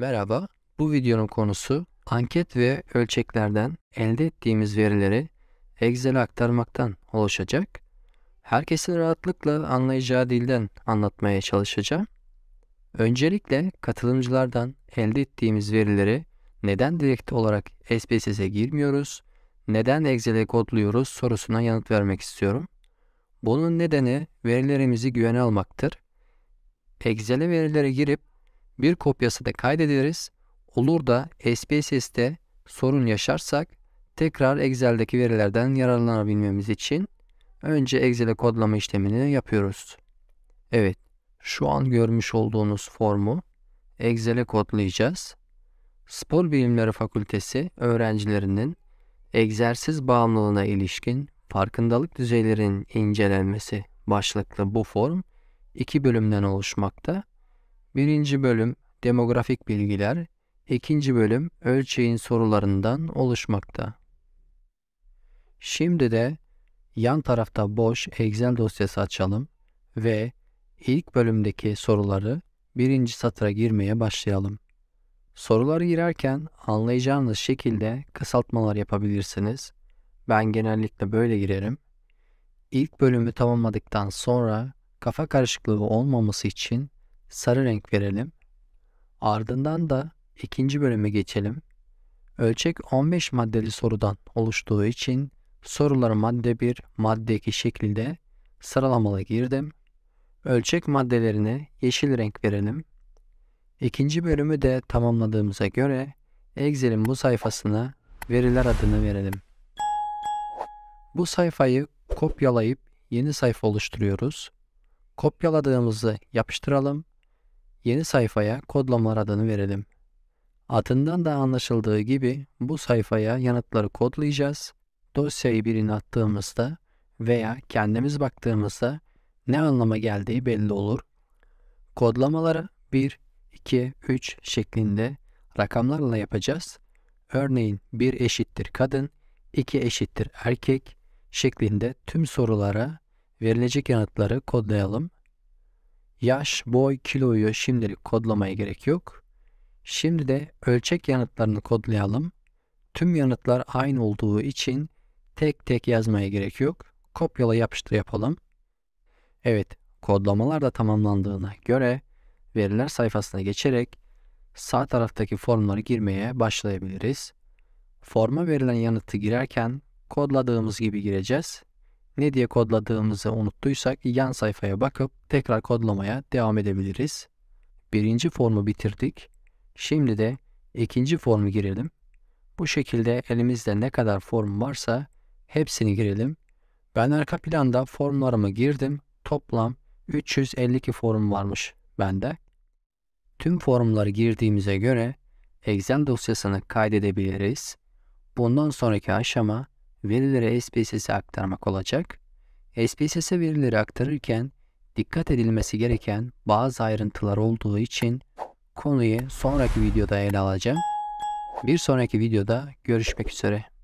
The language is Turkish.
Merhaba, bu videonun konusu anket ve ölçeklerden elde ettiğimiz verileri Excel'e aktarmaktan oluşacak. Herkesin rahatlıkla anlayacağı dilden anlatmaya çalışacağım. Öncelikle katılımcılardan elde ettiğimiz verileri neden direkt olarak SPSS'e girmiyoruz, neden Excel'e kodluyoruz sorusuna yanıt vermek istiyorum. Bunun nedeni verilerimizi güvene almaktır. Excel'e verilere girip bir kopyası da kaydederiz. Olur da SPSS'te sorun yaşarsak tekrar Excel'deki verilerden yararlanabilmemiz için önce Excel'e kodlama işlemini yapıyoruz. Evet, şu an görmüş olduğunuz formu Excel'e kodlayacağız. Spor Bilimleri Fakültesi öğrencilerinin egzersiz bağımlılığına ilişkin farkındalık düzeylerinin incelenmesi başlıklı bu form iki bölümden oluşmakta. 1. bölüm demografik bilgiler, 2. bölüm ölçeğin sorularından oluşmakta. Şimdi de yan tarafta boş Excel dosyası açalım ve ilk bölümdeki soruları birinci satıra girmeye başlayalım. Soruları girerken anlayacağınız şekilde kısaltmalar yapabilirsiniz. Ben genellikle böyle girerim. İlk bölümü tamamladıktan sonra kafa karışıklığı olmaması için sarı renk verelim. Ardından da ikinci bölüme geçelim. Ölçek 15 maddeli sorudan oluştuğu için soruları madde 1, madde 2 şeklinde sıralamalı girdim. Ölçek maddelerine yeşil renk verelim. İkinci bölümü de tamamladığımıza göre Excel'in bu sayfasına veriler adını verelim. Bu sayfayı kopyalayıp yeni sayfa oluşturuyoruz. Kopyaladığımızı yapıştıralım Yeni sayfaya kodlamalar adını verelim. Adından da anlaşıldığı gibi bu sayfaya yanıtları kodlayacağız. Dosyayı birine attığımızda veya kendimiz baktığımızda ne anlama geldiği belli olur. Kodlamaları 1, 2, 3 şeklinde rakamlarla yapacağız. Örneğin 1 eşittir kadın, 2 eşittir erkek şeklinde tüm sorulara verilecek yanıtları kodlayalım. Yaş, boy, kiloyu şimdilik kodlamaya gerek yok. Şimdi de ölçek yanıtlarını kodlayalım. Tüm yanıtlar aynı olduğu için tek tek yazmaya gerek yok. Kopyala yapıştır yapalım. Evet, kodlamalar da tamamlandığına göre veriler sayfasına geçerek sağ taraftaki formları girmeye başlayabiliriz. Forma verilen yanıtı girerken kodladığımız gibi gireceğiz ne diye kodladığımızı unuttuysak yan sayfaya bakıp tekrar kodlamaya devam edebiliriz. Birinci formu bitirdik. Şimdi de ikinci formu girelim. Bu şekilde elimizde ne kadar form varsa hepsini girelim. Ben arka planda formlarımı girdim. Toplam 352 form varmış bende. Tüm formları girdiğimize göre Excel dosyasını kaydedebiliriz. Bundan sonraki aşama Verilere SPSS'e aktarmak olacak. SPSS'e verileri aktarırken dikkat edilmesi gereken bazı ayrıntılar olduğu için konuyu sonraki videoda ele alacağım. Bir sonraki videoda görüşmek üzere.